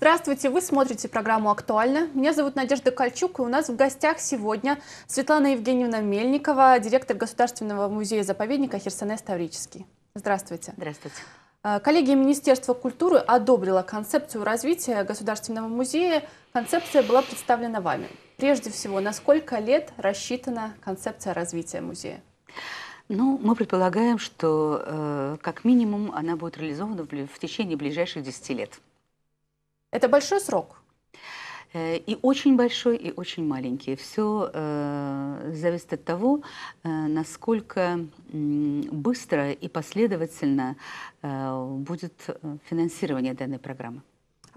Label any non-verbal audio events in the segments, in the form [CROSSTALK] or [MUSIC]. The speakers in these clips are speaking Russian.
Здравствуйте, вы смотрите программу «Актуально». Меня зовут Надежда Кольчук, и у нас в гостях сегодня Светлана Евгеньевна Мельникова, директор Государственного музея-заповедника Херсонес Таврический. Здравствуйте. Здравствуйте. Э, коллегия Министерства культуры одобрила концепцию развития Государственного музея. Концепция была представлена вами. Прежде всего, на сколько лет рассчитана концепция развития музея? Ну, мы предполагаем, что э, как минимум она будет реализована в, в течение ближайших 10 лет. Это большой срок. Э, и очень большой, и очень маленький. Все э, зависит от того, э, насколько э, быстро и последовательно э, будет э, финансирование данной программы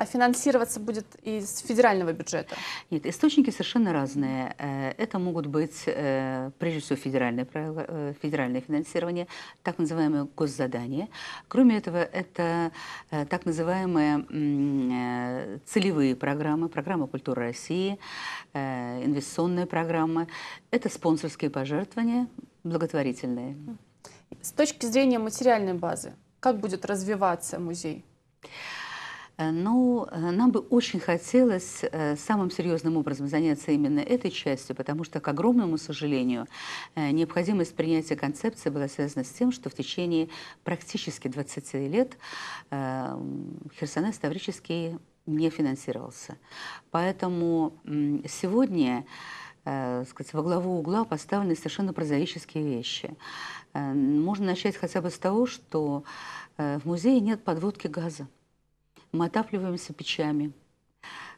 а финансироваться будет из федерального бюджета? Нет, источники совершенно разные. Э, это могут быть, э, прежде всего, федеральное, э, федеральное финансирование, так называемое госзадание. Кроме этого, это так называемые целевые программы, программа «Культура России», инвестиционные программы. Это спонсорские пожертвования, благотворительные. С точки зрения материальной базы, как будет развиваться музей? Э, но э, нам бы очень хотелось э, самым серьезным образом заняться именно этой частью, потому что, к огромному сожалению, необходимость принятия концепции была связана с тем, что в течение практически 20 лет Херсонес Таврический не финансировался. Поэтому сегодня э, сказать, во главу угла поставлены совершенно прозаические вещи. можно начать хотя бы с того, что в музее нет подводки газа мы отапливаемся печами,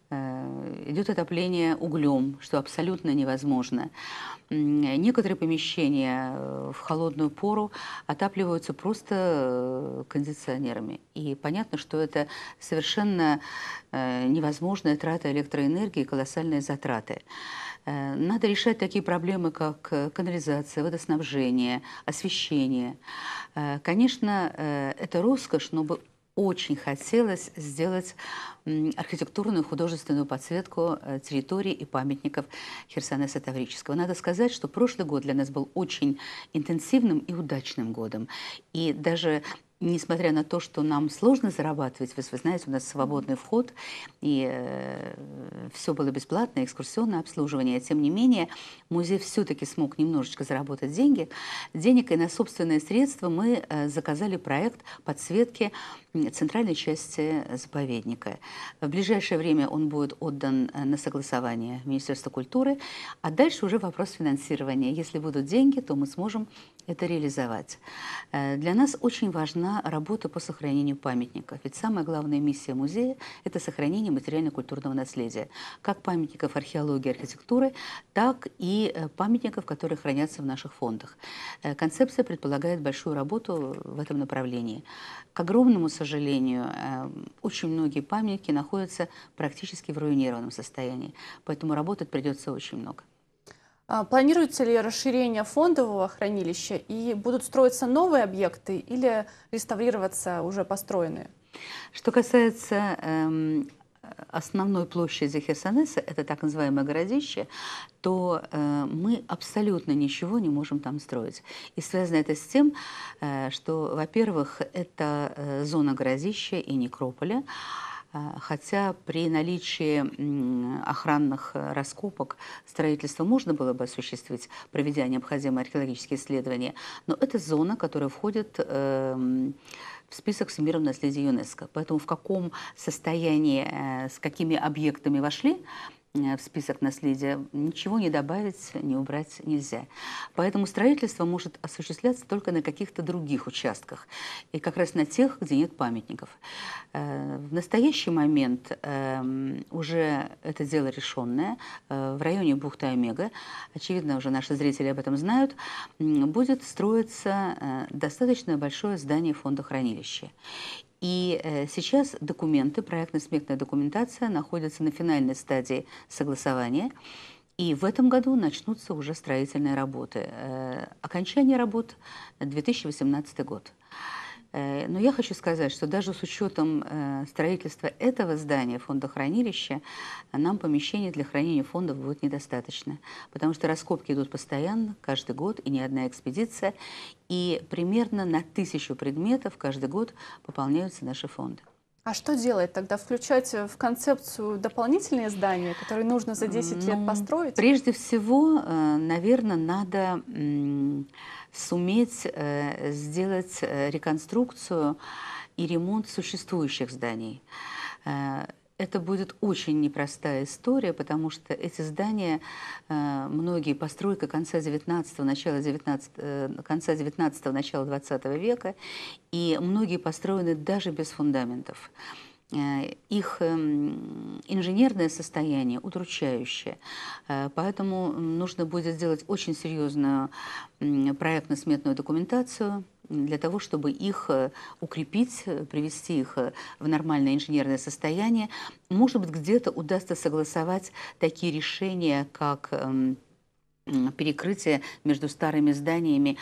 э, идет отопление углем, что абсолютно невозможно. Некоторые помещения э, в холодную пору отапливаются просто э, кондиционерами. И понятно, что это совершенно невозможная трата электроэнергии, колоссальные затраты. Надо решать такие проблемы, как канализация, водоснабжение, освещение. Конечно, это роскошь, но очень хотелось сделать архитектурную художественную подсветку э, территории и памятников Херсонеса Таврического. Надо сказать, что прошлый год для нас был очень интенсивным и удачным годом. И даже несмотря на то, что нам сложно зарабатывать, вы, вы знаете, у нас свободный вход, и э, все было бесплатно, экскурсионное обслуживание. Тем не менее, музей все-таки смог немножечко заработать деньги. Денег и на собственные средства мы э, заказали проект подсветки центральной части заповедника. В ближайшее время он будет отдан э, на согласование Министерства культуры, а дальше уже вопрос финансирования. Если будут деньги, то мы сможем это реализовать. Э, для нас очень важна на работу по сохранению памятников. Ведь самая главная миссия музея – это сохранение материально-культурного наследия. Как памятников археологии и архитектуры, так и э, памятников, которые хранятся в наших фондах. Э, концепция предполагает большую работу в этом направлении. К огромному сожалению, э, очень многие памятники находятся практически в руинированном состоянии, поэтому работать придется очень много. А, планируется ли расширение фондового хранилища и будут строиться новые объекты или реставрироваться уже построенные? Что касается эм, основной площади Херсонеса, это так называемое городище, то э, мы абсолютно ничего не можем там строить. И связано это с тем, э, что, во-первых, это э, зона городища и некрополя, а, хотя при наличии охранных э, раскопок строительство можно было бы осуществить, проведя необходимые археологические исследования, но это зона, которая входит эм, в список всемирного наследия ЮНЕСКО. Поэтому в каком состоянии, э, с какими объектами вошли Э, в список наследия, ничего не добавить, не убрать нельзя. Поэтому строительство может осуществляться только на каких-то других участках, и как раз на тех, где нет памятников. Э, в настоящий момент эм, уже это дело решенное. Э, в районе бухты Омега, очевидно, уже наши зрители об этом знают, будет строиться достаточно большое здание фонда хранилища. И э, сейчас документы, проектно-сметная документация находятся на финальной стадии согласования. И в этом году начнутся уже строительные работы. Э, окончание работ 2018 год. Э, но я хочу сказать, что даже с учетом э, строительства этого здания фондохранилища, нам помещений для хранения фондов будет недостаточно, потому что раскопки идут постоянно, каждый год, и не одна экспедиция. И примерно на тысячу предметов каждый год пополняются наши фонды. А что делать тогда? Включать э, в концепцию дополнительные здания, которые нужно за 10 ну, лет построить? Прежде всего, э, наверное, надо суметь э, сделать реконструкцию и ремонт существующих зданий. Это будет очень непростая история, потому что эти здания, э, многие постройка конца 19-го, начала 19 э, конца 19 начала 20 века, и многие построены даже без фундаментов э, их эм, инженерное состояние удручающее. Поэтому нужно будет сделать очень серьезную проектно-сметную документацию, для того, чтобы их э, укрепить, э, привести их э, в нормальное инженерное состояние. Может быть, где-то удастся согласовать такие решения, как эм, перекрытие между старыми зданиями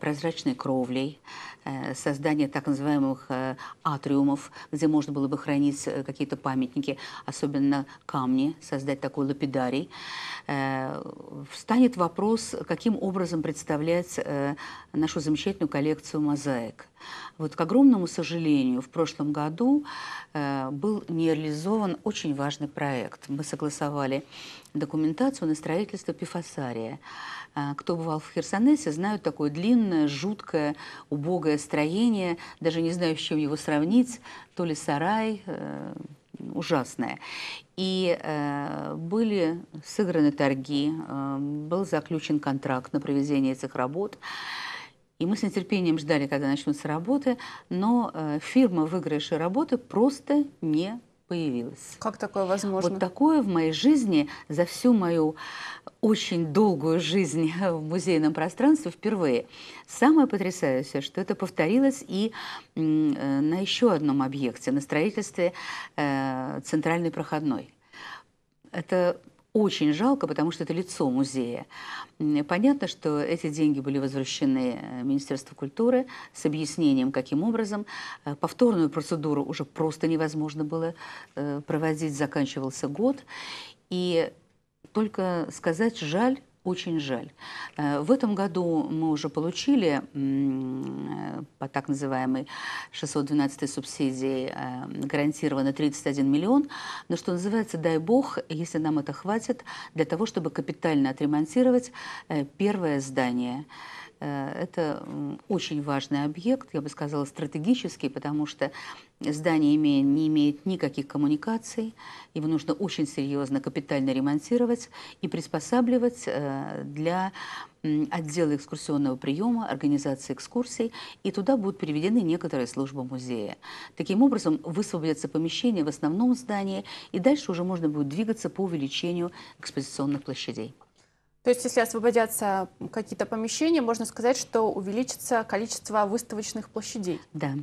прозрачной кровлей, Э, создание так называемых э, атриумов, где можно было бы хранить э, какие-то памятники, особенно камни, создать такой лапидарий. Встанет вопрос, каким образом представлять нашу замечательную коллекцию мозаик. Вот, к огромному сожалению, в прошлом году был не реализован очень важный проект. Мы согласовали документацию на строительство пифосария. А, кто бывал в Херсонесе, знают такое длинное, жуткое, убогое строение, даже не знаю, с чем его сравнить, то ли сарай, э, ужасное. И э, были сыграны торги, э, был заключен контракт на проведение этих работ. И мы с нетерпением ждали, когда начнутся работы, но э, фирма, выигравшая работы, просто не появилась. Как такое возможно? Вот такое в моей жизни за всю мою очень долгую жизнь [LAUGHS] в музейном пространстве впервые. Самое потрясающее, что это повторилось и э, на еще одном объекте, на строительстве э, центральной проходной. Это очень жалко, потому что это лицо музея. Понятно, что эти деньги были возвращены э, Министерству культуры с объяснением, каким образом. Повторную процедуру уже просто невозможно было проводить, заканчивался год. И только сказать жаль, очень жаль. Э, в этом году мы уже получили э, по так называемой 612 субсидии э, гарантированно 31 миллион. Но что называется, дай бог, если нам это хватит, для того, чтобы капитально отремонтировать первое здание. Э, это очень важный объект, я бы сказала, стратегический, потому что здание имеет, не имеет никаких коммуникаций, его нужно очень серьезно капитально ремонтировать и приспосабливать э, для отдела экскурсионного приема, организации экскурсий, и туда будут переведены некоторые службы музея. Таким образом, высвободятся помещения в основном здании, и дальше уже можно будет двигаться по увеличению экспозиционных площадей. То есть, если освободятся какие-то помещения, можно сказать, что увеличится количество выставочных площадей. Да.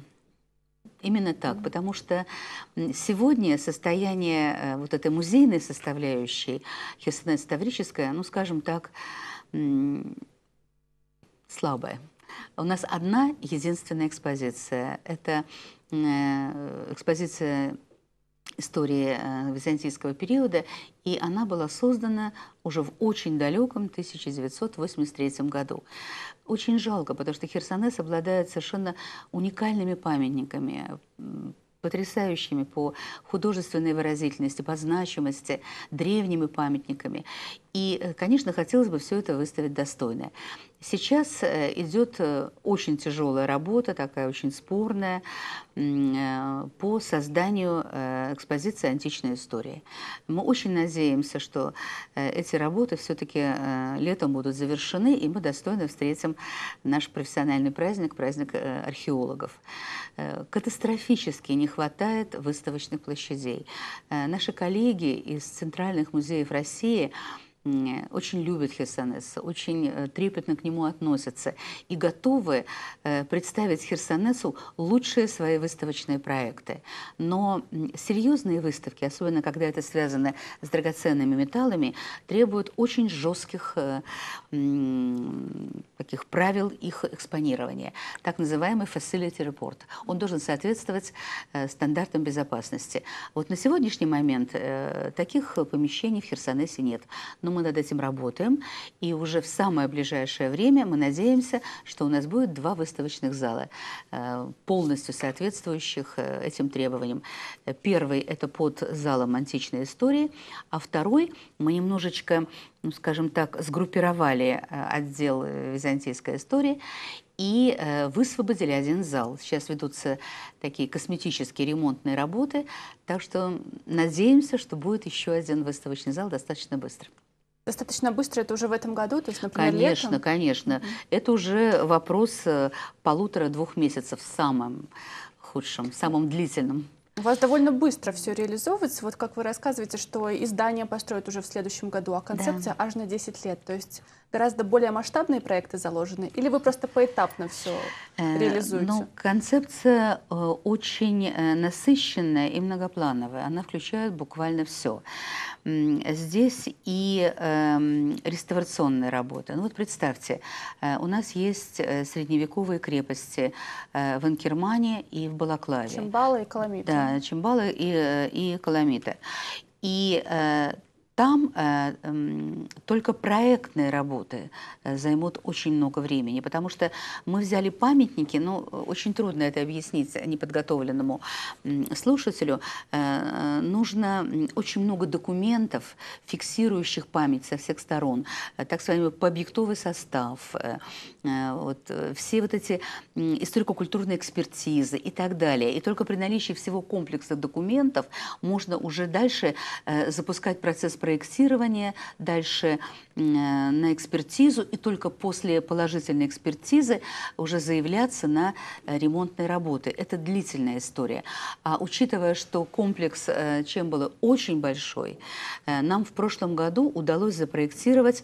Именно так, потому что сегодня состояние э, вот этой музейной составляющей херсонет-ставрическая, ну, скажем так, слабое. У нас одна единственная экспозиция. Это э, экспозиция истории э, византийского периода, и она была создана уже в очень далеком 1983 году. Очень жалко, потому что Херсонес обладает совершенно уникальными памятниками, потрясающими по художественной выразительности, по значимости, древними памятниками. И, э, конечно, хотелось бы все это выставить достойно Сейчас э, идет э, очень тяжелая работа, такая очень спорная, э, по созданию экспозиции «Античная история». Мы очень надеемся, что эти работы все-таки летом будут завершены, и мы достойно встретим наш профессиональный праздник, праздник археологов. Катастрофически не хватает выставочных площадей. Наши коллеги из центральных музеев России очень любят Херсонес, очень э, трепетно к нему относятся и готовы э, представить Херсонесу лучшие свои выставочные проекты. Но серьезные выставки, особенно когда это связано с драгоценными металлами, требуют очень жестких э, таких правил их экспонирования, так называемый facility report. Он должен соответствовать стандартам безопасности. Вот на сегодняшний момент таких помещений в Херсонесе нет. Но мы над этим работаем, и уже в самое ближайшее время мы надеемся, что у нас будет два выставочных зала, э, полностью соответствующих э, этим требованиям. Первый – это под залом античной истории, а второй мы немножечко, ну, скажем так, сгруппировали э, отдел византийской истории и э, высвободили один зал. Сейчас ведутся такие косметические ремонтные работы, так что надеемся, что будет еще один выставочный зал достаточно быстро. Достаточно быстро это уже в этом году, то есть, например, Конечно, летом? конечно. Mm Это уже вопрос э, полутора-двух месяцев в самом худшем, в самом длительном. У вас довольно быстро все реализовывается. Вот как вы рассказываете, что издание построят уже в следующем году, а концепция да. аж на 10 лет. То есть гораздо более масштабные проекты заложены? Или вы просто поэтапно все э, реализуете? Ну, концепция э, очень насыщенная и многоплановая. Она включает буквально все здесь и э, реставрационная работа. Ну вот представьте, э, у нас есть э, средневековые крепости э, в Анкермане и в Балаклаве. Чимбала и Каламита. Да, Чимбала и, э, и Каламита. И э, там э, э, только проектные работы э, займут очень много времени, потому что мы взяли памятники, ну, очень трудно это объяснить неподготовленному слушателю. Э, э нужно очень много документов, фиксирующих память со всех сторон, э, так по объектовый состав, э, вот, все вот эти историко-культурные экспертизы и так далее. И только при наличии всего комплекса документов можно уже дальше э, запускать процесс проектирования, дальше Э, на экспертизу и только после положительной экспертизы уже заявляться на э, ремонтные работы. Это длительная история. А учитывая, что комплекс э, чем было очень большой, нам в прошлом году удалось запроектировать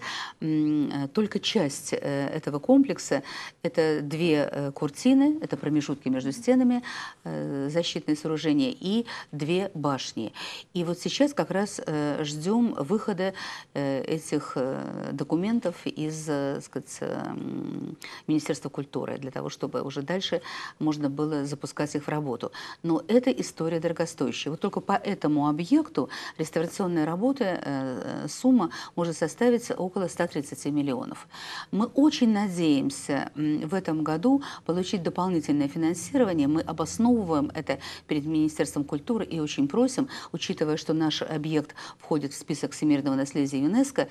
только часть этого комплекса. Это две куртины, это промежутки между стенами, защитные сооружения и две башни. И вот сейчас как раз ждем выхода этих Э, документов из э, сказать, эм, Министерства культуры, для того, чтобы уже дальше можно было запускать их в работу. Но эта история дорогостоящая. Вот только по этому объекту реставрационная работа, э, сумма может составить около 130 миллионов. Мы очень надеемся в этом году получить дополнительное финансирование. Мы обосновываем это перед Министерством культуры и очень просим, учитывая, что наш объект входит в список всемирного наследия ЮНЕСКО,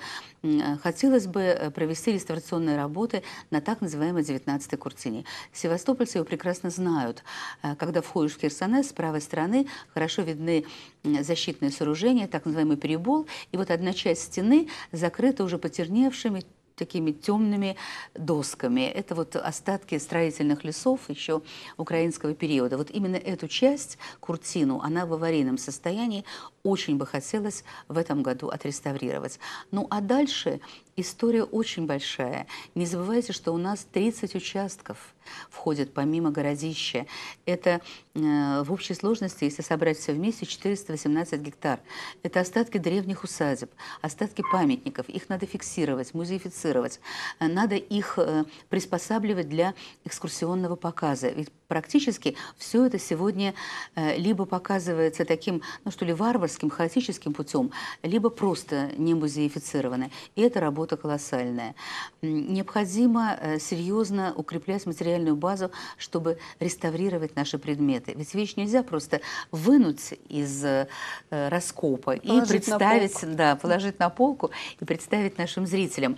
Э, хотелось бы э, провести реставрационные работы на так называемой 19-й куртине. Севастопольцы его прекрасно знают. Э, когда входишь в Херсонес, с правой стороны хорошо видны защитные сооружения, так называемый перебол, и вот одна часть стены закрыта уже потерневшими такими темными досками. Это вот остатки строительных лесов еще украинского периода. Вот именно эту часть, куртину, она в аварийном состоянии очень бы хотелось в этом году отреставрировать. Ну а дальше история очень большая. Не забывайте, что у нас 30 участков входит помимо городища. Это э, в общей сложности, если собрать все вместе, 418 гектар. Это остатки древних усадеб, остатки памятников. Их надо фиксировать, музеифицировать. Э, надо их э, приспосабливать для экскурсионного показа. Ведь практически все это сегодня э, либо показывается таким, ну что ли, варварством, скользким, хаотическим путем, либо просто не музеифицированы. И это работа колоссальная. Необходимо э, серьезно укреплять материальную базу, чтобы реставрировать наши предметы. Ведь вещь нельзя просто вынуть из э, раскопа положить и представить, да, положить на полку и представить нашим зрителям.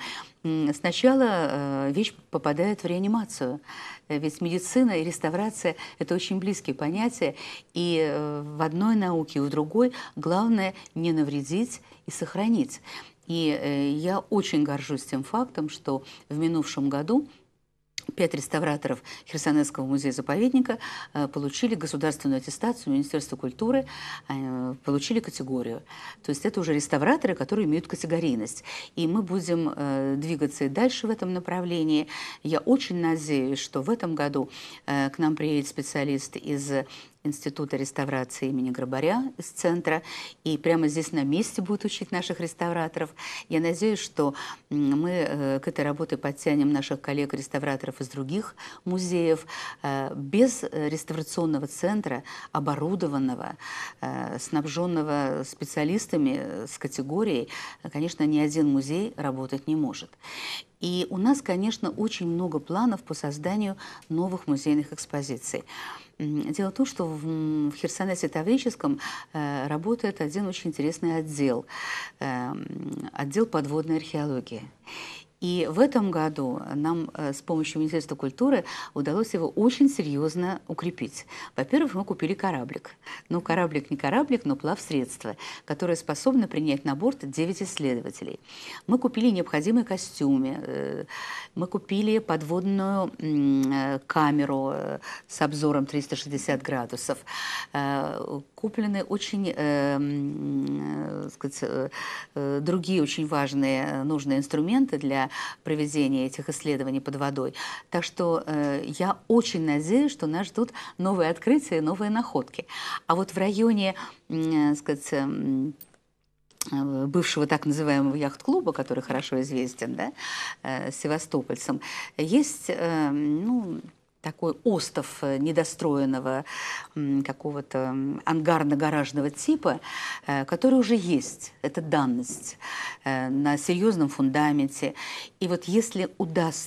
Сначала э, вещь попадает в реанимацию, ведь медицина и реставрация – это очень близкие понятия, и э, в одной науке и в другой главное не навредить и сохранить. И э, я очень горжусь тем фактом, что в минувшем году Пять реставраторов Херсонесского музея-заповедника э, получили государственную аттестацию Министерства культуры, э, получили категорию. То есть это уже реставраторы, которые имеют категорийность. И мы будем э, двигаться и дальше в этом направлении. Я очень надеюсь, что в этом году к нам приедет специалист из Института реставрации имени Грабаря из центра. И прямо здесь на месте будут учить наших реставраторов. Я надеюсь, что мы э, к этой работе подтянем наших коллег-реставраторов из других музеев. Э, без э, реставрационного центра, оборудованного, снабженного специалистами с категорией, конечно, ни один музей работать не может. И у нас, конечно, очень много планов по созданию новых музейных экспозиций. Дело в том, что в, Херсонесе Таврическом э, работает один очень интересный отдел, эм, отдел подводной археологии. И в этом году нам э, с помощью Министерства культуры удалось его очень серьезно укрепить. Во-первых, мы купили кораблик. Ну, кораблик не кораблик, но плавсредство, которое способно принять на борт 9 исследователей. Мы купили необходимые костюмы, э, мы купили подводную э, камеру с обзором 360 градусов, куплены очень сказать, другие очень важные нужные инструменты для проведения этих исследований под водой. Так что э, я очень надеюсь, что нас ждут новые открытия и новые находки. А вот в районе, э, сказать, эм, э, бывшего так называемого яхт-клуба, который хорошо известен да, э, севастопольцам, есть э, ну, такой остов э, недостроенного какого-то ангарно-гаражного типа, э, который уже есть. Это данность э, на серьезном фундаменте. И вот если удастся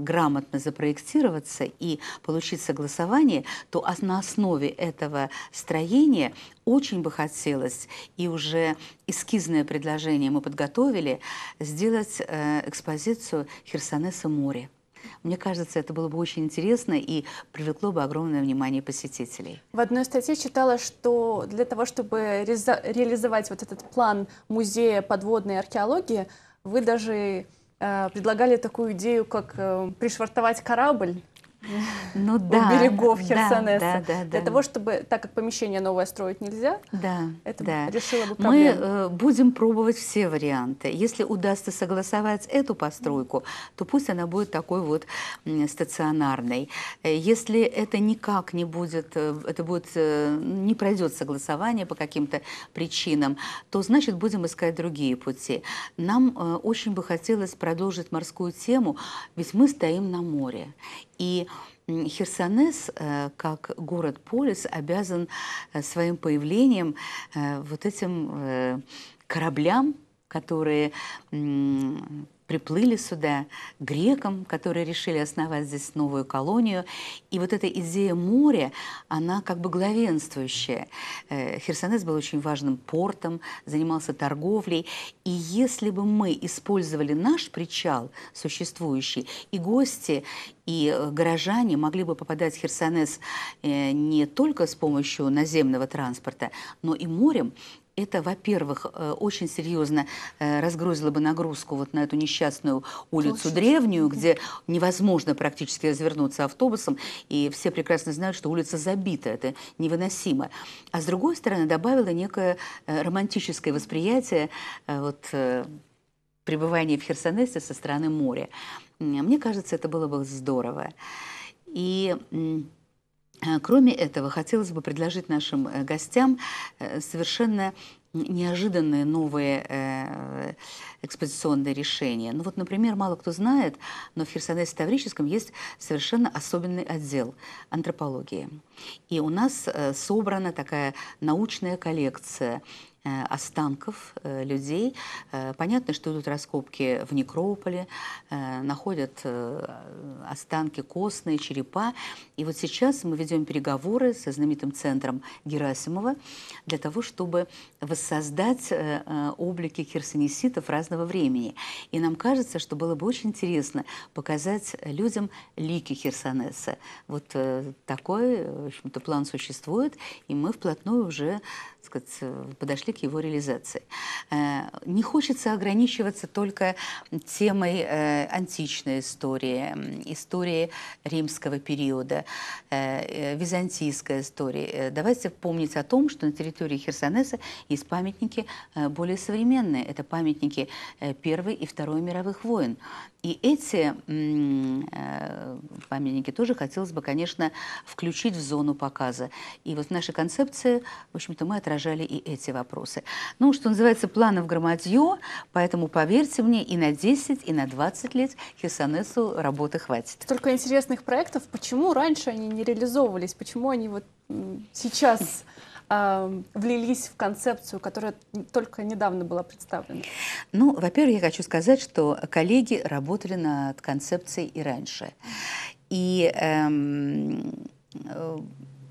грамотно запроектироваться и получить согласование, то на основе этого строения очень бы хотелось, и уже эскизное предложение мы подготовили, сделать экспозицию Херсонеса море. Мне кажется, это было бы очень интересно и привлекло бы огромное внимание посетителей. В одной статье читала, что для того, чтобы реализовать вот этот план музея подводной археологии, вы даже э, предлагали такую идею, как э, пришвартовать корабль ну, [LAUGHS] да, у берегов Херсонеса. Да, да, да, Для да. того, чтобы, так как помещение новое строить нельзя, да, это да. решило бы проблему. Мы э, будем пробовать все варианты. Если удастся согласовать эту постройку, то пусть она будет такой вот стационарной. Если это никак не будет, э, это будет, э, не пройдет согласование по каким-то причинам, то значит будем искать другие пути. Нам э, очень бы хотелось продолжить морскую тему, ведь мы стоим на море. И Херсонес, э, как город-полис, обязан э, своим появлением э, вот этим кораблям, которые приплыли сюда, грекам, которые решили основать здесь новую колонию. И вот эта идея моря, она как бы главенствующая. Э, Херсонес был очень важным портом, занимался торговлей. И если бы мы использовали наш причал существующий, и гости, и э, горожане могли бы попадать в Херсонес э, не только с помощью наземного транспорта, но и морем, это, во-первых, э, очень серьезно э, разгрузило бы нагрузку вот на эту несчастную улицу Площадь. Древнюю, где невозможно практически развернуться автобусом, и все прекрасно знают, что улица забита, это невыносимо. А с другой стороны, добавило некое э, романтическое восприятие вот, пребывания в Херсонесе со стороны моря. Мне кажется, это было бы здорово. И Э, кроме этого, хотелось бы предложить нашим э, гостям э, совершенно неожиданные новые экспозиционные решения. Ну вот, например, мало кто знает, но в Херсонесе Таврическом есть совершенно особенный отдел антропологии. И у нас собрана такая научная коллекция Э, останков э, людей. Э, понятно, что идут раскопки в некрополе, находят останки костные, черепа. И вот сейчас мы ведем переговоры со знаменитым центром Герасимова для того, чтобы воссоздать облики херсонеситов разного времени. И нам кажется, что было бы очень интересно показать людям лики Херсонеса. Вот такой, в общем-то, план существует, и мы вплотную уже сказать, э, подошли к его реализации. Э, не хочется ограничиваться только темой э, античной истории, истории римского периода, византийской истории. Давайте помнить о том, что на территории Херсонеса есть памятники более современные. Это памятники Первой и Второй мировых войн. И эти э, памятники тоже хотелось бы, конечно, включить в зону показа. И вот в нашей концепции, в общем-то, мы отражали и эти вопросы. Ну, что называется, планов громадье, поэтому, поверьте мне, и на 10, и на 20 лет Херсонесу работы хватит. Столько интересных проектов. Почему раньше они не реализовывались? Почему они вот сейчас влились в концепцию, которая только недавно была представлена? Ну, во-первых, я хочу сказать, что коллеги работали над концепцией и раньше. И эм, э,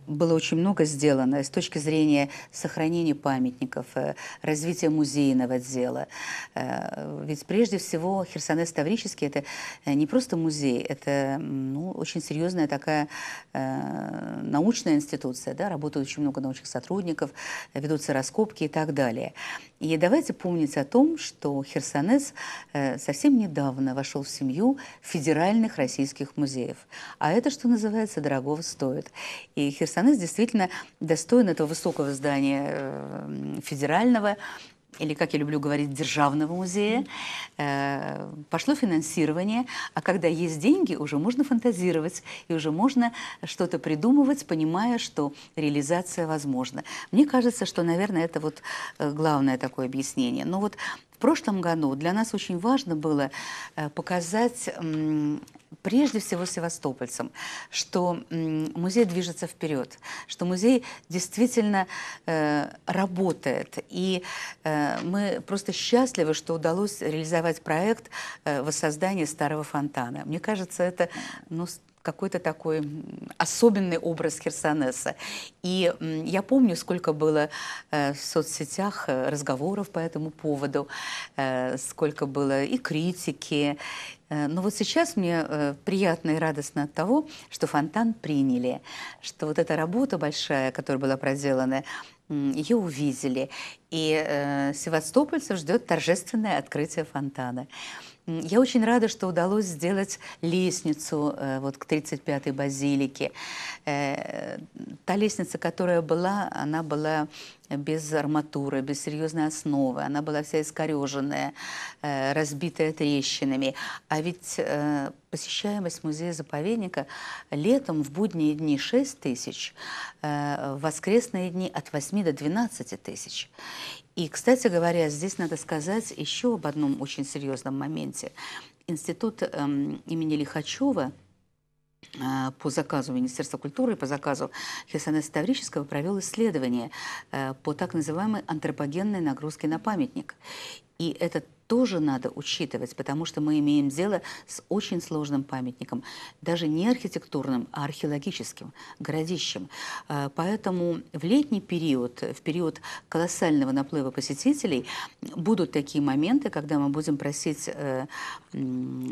было очень много сделано с точки зрения сохранения памятников, э, развития музейного дела. Э, ведь прежде всего Херсонес Таврический – это э, не просто музей, это ну, очень серьезная такая научная институция, да, работают очень много научных сотрудников, ведутся раскопки и так далее. И давайте помнить о том, что Херсонес э, совсем недавно вошел в семью федеральных российских музеев. А это, что называется, дорого стоит. И Херсонес действительно достоин этого высокого здания э, федерального, или, как я люблю говорить, державного музея, э, пошло финансирование, а когда есть деньги, уже можно фантазировать, и уже можно что-то придумывать, понимая, что реализация возможна. Мне кажется, что, наверное, это вот э, главное такое объяснение. Но вот прошлом году для нас очень важно было э, показать прежде всего севастопольцам, что музей движется вперед, что музей действительно э, работает. И э, мы просто счастливы, что удалось реализовать проект э, воссоздания старого фонтана. Мне кажется, это ну, какой-то такой особенный образ Херсонеса. И я помню, сколько было э, в соцсетях э, разговоров по этому поводу, э, сколько было и критики. Но вот сейчас мне приятно и радостно от того, что фонтан приняли, что вот эта работа большая, которая была проделана, ее увидели. И э, севастопольцев ждет торжественное открытие фонтана. Я очень рада, что удалось сделать лестницу э, вот к 35-й базилике. Э, та лестница, которая была, она была без арматуры, без серьезной основы. Она была вся искореженная, э, разбитая трещинами. А ведь э, посещаемость музея-заповедника летом в будние дни 6 тысяч, э, в воскресные дни от 8 до 12 тысяч. И, кстати говоря, здесь надо сказать еще об одном очень серьезном моменте. Институт эм, имени Лихачева – а, по заказу Министерства культуры, по заказу Хесана Ставрического провел исследование э, по так называемой антропогенной нагрузке на памятник. И этот тоже надо учитывать, потому что мы имеем дело с очень сложным памятником, даже не архитектурным, а археологическим, городищем. А, поэтому в летний период, в период колоссального наплыва посетителей, будут такие моменты, когда мы будем просить э,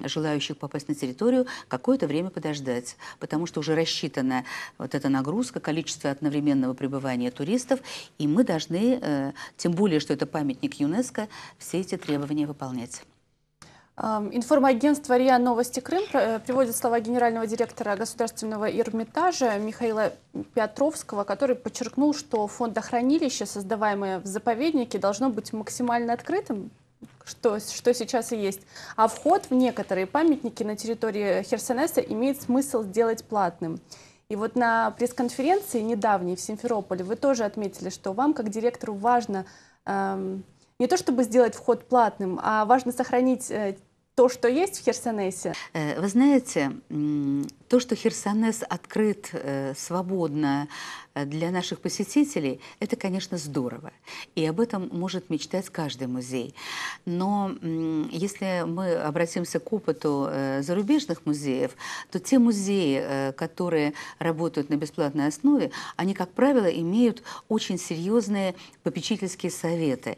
желающих попасть на территорию какое-то время подождать, потому что уже рассчитана вот эта нагрузка, количество одновременного пребывания туристов, и мы должны, э, тем более, что это памятник ЮНЕСКО, все эти требования выполнять. А, информагентство РИА «Новости Крым» э, приводит слова генерального директора Государственного Эрмитажа Михаила Петровского, который подчеркнул, что фондохранилище, создаваемое в заповеднике, должно быть максимально открытым, что, что сейчас и есть. А вход в некоторые памятники на территории Херсонеса имеет смысл сделать платным. И вот на пресс-конференции недавней в Симферополе вы тоже отметили, что вам, как директору, важно... Эм, не то чтобы сделать вход платным, а важно сохранить э, то, что есть в Херсонесе? Э, вы знаете, то, что Херсонес открыт э, свободно э, для наших посетителей, это, конечно, здорово. И об этом может мечтать каждый музей. Но если мы обратимся к опыту э, зарубежных музеев, то те музеи, которые работают на бесплатной основе, они, как правило, имеют очень серьезные попечительские советы.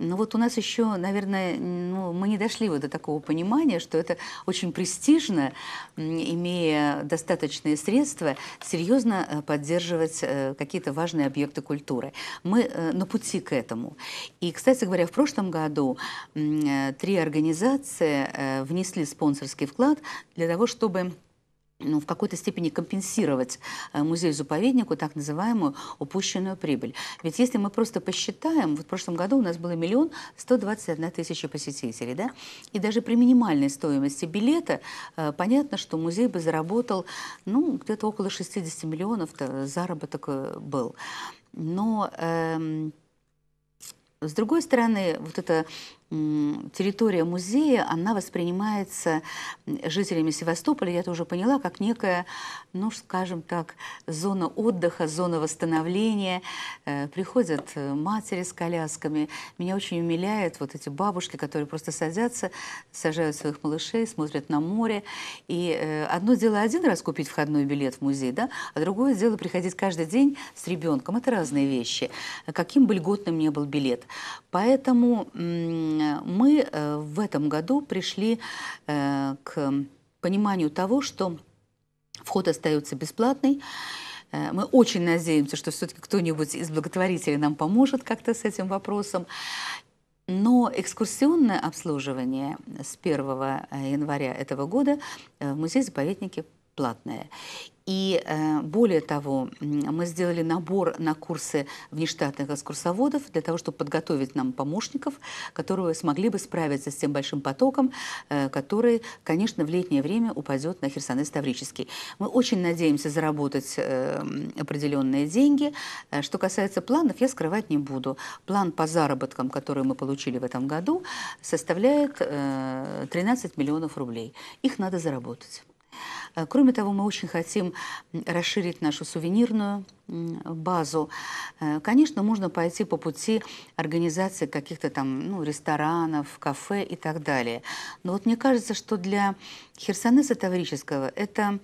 Но вот у нас еще, наверное, ну, мы не дошли вот до такого понимания, что это очень престижно, имея Э, достаточные средства серьезно э, поддерживать э, какие-то важные объекты культуры. Мы на пути к этому. И, кстати говоря, в прошлом году три организации внесли спонсорский вклад для того, чтобы ну, в какой-то степени компенсировать э, музею-заповеднику так называемую упущенную прибыль. Ведь если мы просто посчитаем, вот в прошлом году у нас было миллион 121 тысяча посетителей, да, и даже при минимальной стоимости билета э, понятно, что музей бы заработал, ну, где-то около 60 миллионов заработок э, был. Но... Эм, с другой стороны, вот это территория музея, она воспринимается жителями Севастополя, я тоже поняла, как некая, ну, скажем так, зона отдыха, зона восстановления. Э, приходят э, матери с колясками. Меня очень умиляют вот эти бабушки, которые просто садятся, сажают своих малышей, смотрят на море. И э, одно дело один раз купить входной билет в музей, да, а другое дело приходить каждый день с ребенком. Это разные вещи. Каким бы льготным ни был билет. Поэтому мы э, в этом году пришли э, к пониманию того, что вход остается бесплатный. Э, мы очень надеемся, что все-таки кто-нибудь из благотворителей нам поможет как-то с этим вопросом. Но экскурсионное обслуживание с 1 января этого года в музее-заповеднике платная И э, более того, мы сделали набор на курсы внештатных экскурсоводов для того, чтобы подготовить нам помощников, которые смогли бы справиться с тем большим потоком, э, который, конечно, в летнее время упадет на Херсонес Таврический. Мы очень надеемся заработать э, определенные деньги. Что касается планов, я скрывать не буду. План по заработкам, который мы получили в этом году, составляет 13 миллионов рублей. Их надо заработать. Э, кроме того, мы очень хотим расширить нашу сувенирную базу. Э, конечно, можно пойти по пути организации каких-то там ну, ресторанов, кафе и так далее. Но вот мне кажется, что для Херсонеса Таврического это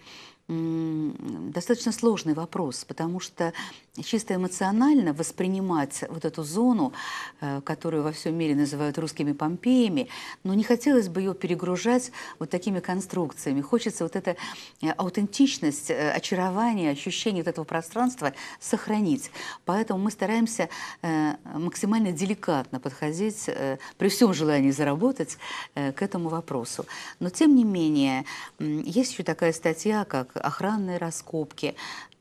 достаточно сложный вопрос, потому что чисто эмоционально воспринимать вот эту зону, э, которую во всем мире называют русскими Помпеями, но не хотелось бы ее перегружать вот такими конструкциями. Хочется вот эта э, аутентичность, э, очарование, ощущение вот этого пространства сохранить. Поэтому мы стараемся максимально деликатно подходить, при всем желании заработать, к этому вопросу. Но тем не менее, есть еще такая статья, как «Охранные раскопки»,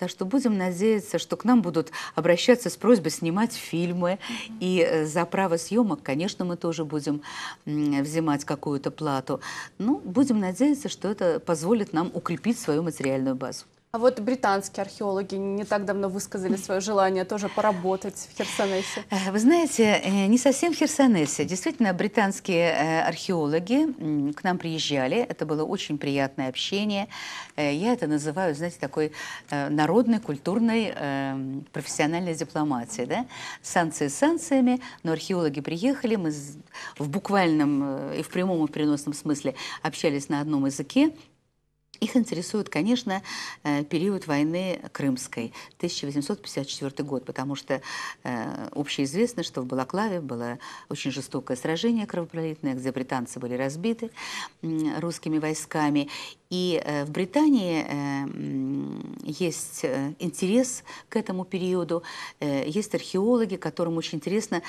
так что будем надеяться, что к нам будут обращаться с просьбой снимать фильмы. И э, за право съемок, конечно, мы тоже будем взимать какую-то плату. Ну, будем надеяться, что это позволит нам укрепить свою материальную базу. А вот британские археологи не так давно высказали свое желание тоже поработать в Херсонесе. Э, вы знаете, э, не совсем в Херсонесе. Действительно, британские э, археологи к нам приезжали. Это было очень приятное общение. Я это называю, знаете, такой народной, культурной, эм, профессиональной дипломатией. Да? Санкции с санкциями, но археологи приехали. Мы в буквальном и в прямом и в переносном смысле общались на одном языке. Их интересует, конечно, э, период войны Крымской, 1854 год, потому что э, общеизвестно, что в Балаклаве было очень жестокое сражение кровопролитное, где британцы были разбиты русскими войсками. И э, в Британии э, есть интерес к этому периоду, есть археологи, которым очень интересно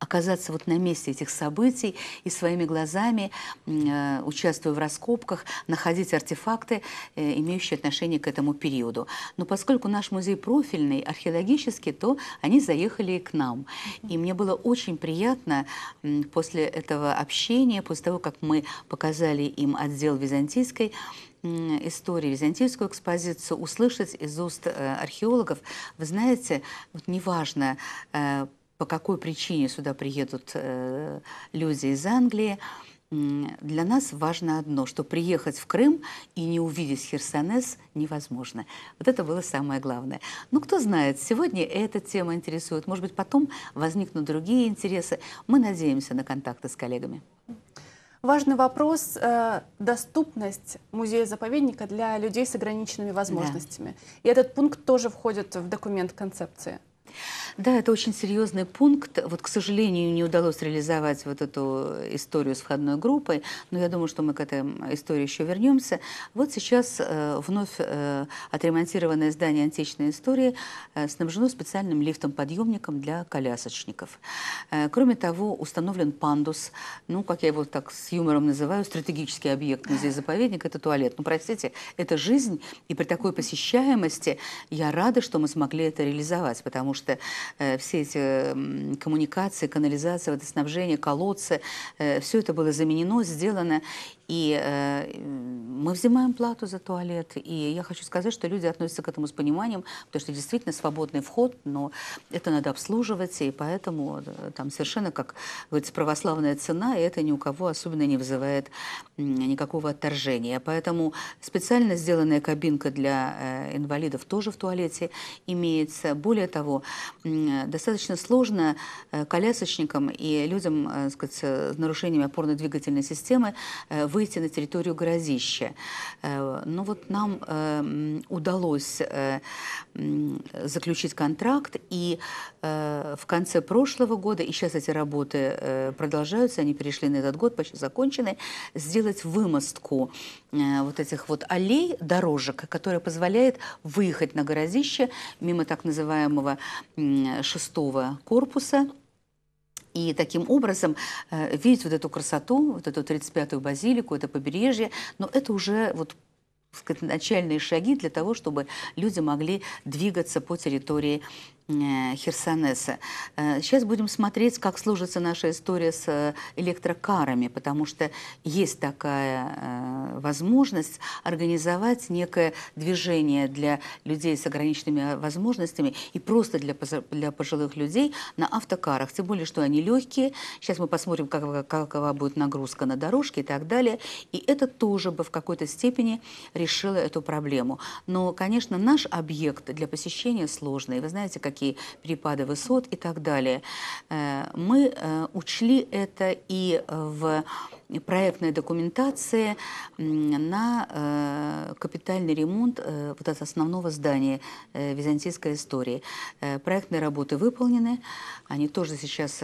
оказаться вот на месте этих событий и своими глазами, э, участвуя в раскопках, находить артефакты, э, имеющие отношение к этому периоду. Но поскольку наш музей профильный, археологический, то они заехали к нам. И мне было очень приятно после этого общения, после того, как мы показали им отдел византийской, истории, византийскую экспозицию, услышать из уст э, археологов, вы знаете, вот неважно, по какой причине сюда приедут э, люди из Англии. Для нас важно одно, что приехать в Крым и не увидеть Херсонес невозможно. Вот это было самое главное. Ну кто знает, сегодня эта тема интересует. Может быть, потом возникнут другие интересы. Мы надеемся на контакты с коллегами. Важный вопрос э, – доступность музея-заповедника для людей с ограниченными возможностями. Да. И этот пункт тоже входит в документ концепции. Да, это очень серьезный пункт. Вот, к сожалению, не удалось реализовать вот эту историю с входной группой, но я думаю, что мы к этой истории еще вернемся. Вот сейчас э, вновь э, отремонтированное здание античной истории э, снабжено специальным лифтом-подъемником для колясочников. Э, кроме того, установлен пандус, ну, как я его так с юмором называю, стратегический объект музея-заповедника заповедник – это туалет. Ну, простите, это жизнь, и при такой посещаемости я рада, что мы смогли это реализовать, потому что что э, все эти коммуникации, канализация, водоснабжение, колодцы, э, все это было заменено, сделано. И э, мы взимаем плату за туалет. И я хочу сказать, что люди относятся к этому с пониманием, потому что действительно свободный вход, но это надо обслуживать, и поэтому там совершенно, как говорится, православная цена, и это ни у кого особенно не вызывает никакого отторжения. Поэтому специально сделанная кабинка для инвалидов тоже в туалете имеется. Более того, достаточно сложно э, колясочникам и людям э, так сказать, э, с нарушениями опорно-двигательной системы выйти на территорию городища. Но ну вот нам удалось заключить контракт, и в конце прошлого года, и сейчас эти работы продолжаются, они перешли на этот год, почти закончены, сделать вымостку вот этих вот аллей, дорожек, которая позволяет выехать на городище мимо так называемого шестого корпуса. И таким образом э, видеть вот эту красоту, вот эту 35-ю базилику, это побережье, но это уже вот сказать, начальные шаги для того, чтобы люди могли двигаться по территории Э, Херсонеса. Э, сейчас будем смотреть, как сложится наша история с э, электрокарами, потому что есть такая возможность организовать некое движение для людей с ограниченными возможностями и просто для, для пожилых людей на автокарах, тем более, что они легкие. Сейчас мы посмотрим, как, какова будет нагрузка на дорожке и так далее. И это тоже бы в какой-то степени решило эту проблему. Но, конечно, наш объект для посещения сложный. Вы знаете, какие всякие перепады высот и так далее. Э, мы э, учли это и в проектной документации на э, капитальный ремонт вот от основного здания византийской истории. Проектные работы выполнены, они тоже сейчас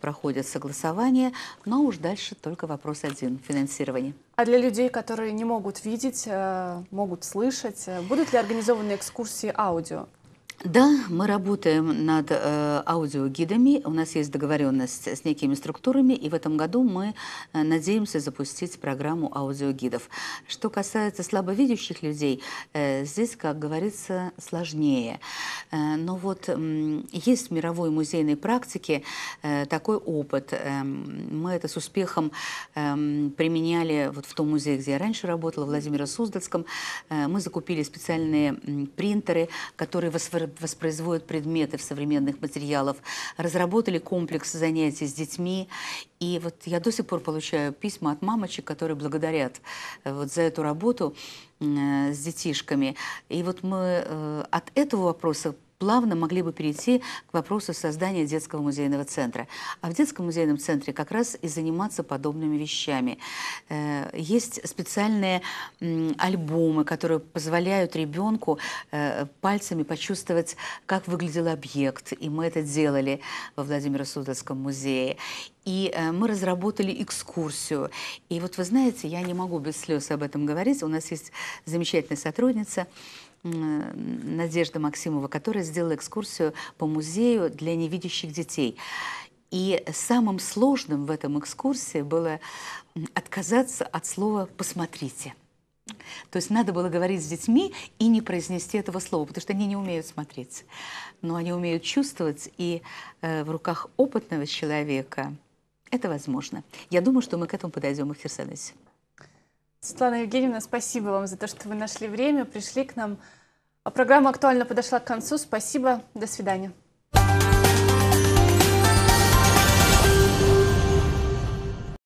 проходят согласование, но уж дальше только вопрос один – финансирование. А для людей, которые не могут видеть, могут слышать, будут ли организованы экскурсии аудио? Да, мы работаем над э, аудиогидами. У нас есть договоренность с некими структурами, и в этом году мы э, надеемся запустить программу аудиогидов. Что касается слабовидящих людей, э, здесь, как говорится, сложнее. Э, но вот э, есть в мировой музейной практике э, такой опыт. Э, мы это с успехом э, применяли вот в том музее, где я раньше работала, в Владимира Суздальском. Э, мы закупили специальные э, принтеры, которые воспроизводят воспроизводят предметы в современных материалах, разработали комплекс занятий с детьми. И вот я до сих пор получаю письма от мамочек, которые благодарят э, вот за эту работу э, с детишками. И вот мы э, от этого вопроса плавно могли бы перейти к вопросу создания детского музейного центра. А в детском музейном центре как раз и заниматься подобными вещами. Э, есть специальные альбомы, которые позволяют ребенку э, пальцами почувствовать, как выглядел объект. И мы это делали во Владимиро Судовском музее. И э, мы разработали экскурсию. И вот вы знаете, я не могу без слез об этом говорить. У нас есть замечательная сотрудница Э, Надежда Максимова, которая сделала экскурсию по музею для невидящих детей. И самым сложным в этом экскурсии было отказаться от слова «посмотрите». То есть надо было говорить с детьми и не произнести этого слова, потому что они не умеют смотреть. Но они умеют чувствовать, и э, в руках опытного человека это возможно. Я думаю, что мы к этому подойдем и Светлана Евгеньевна, спасибо вам за то, что вы нашли время, пришли к нам. А программа «Актуально» подошла к концу. Спасибо. До свидания.